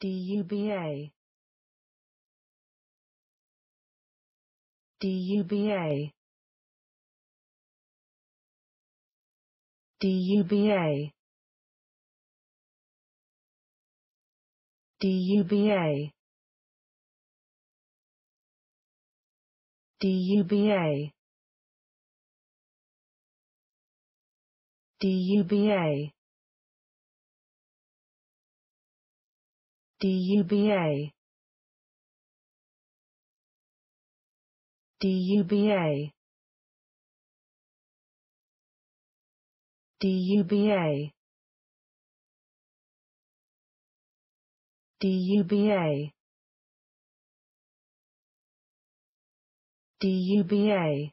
DUBA DUBA DUBA DUBA DUBA DUBA DUBA DUBA DUBA DUBA DUBA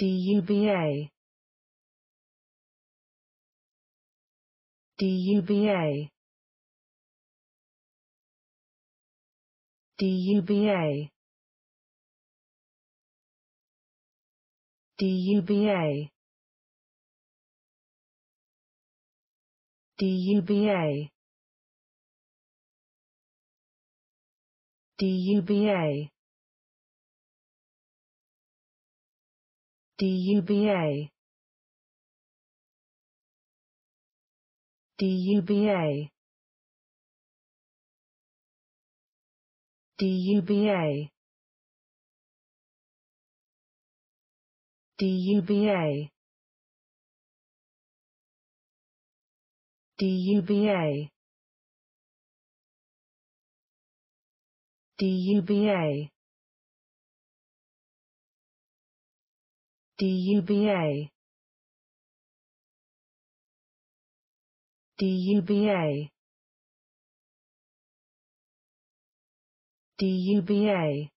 DUBA DUVA DUVA DUVA DUVA DUVA DUVA DUBA DUBA DUBA DUBA DUBA DUBA DUBA DUBA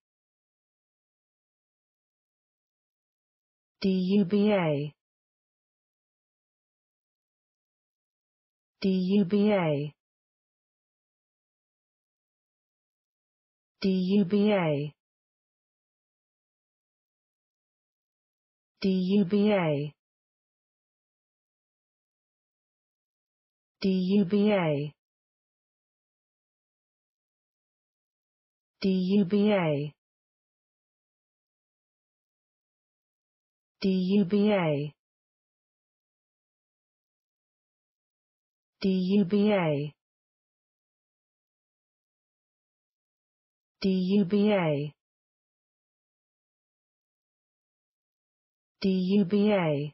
DUBA DUBA DUBA DUBA DUVA DUVA DUVA DUVA DUVA DUVA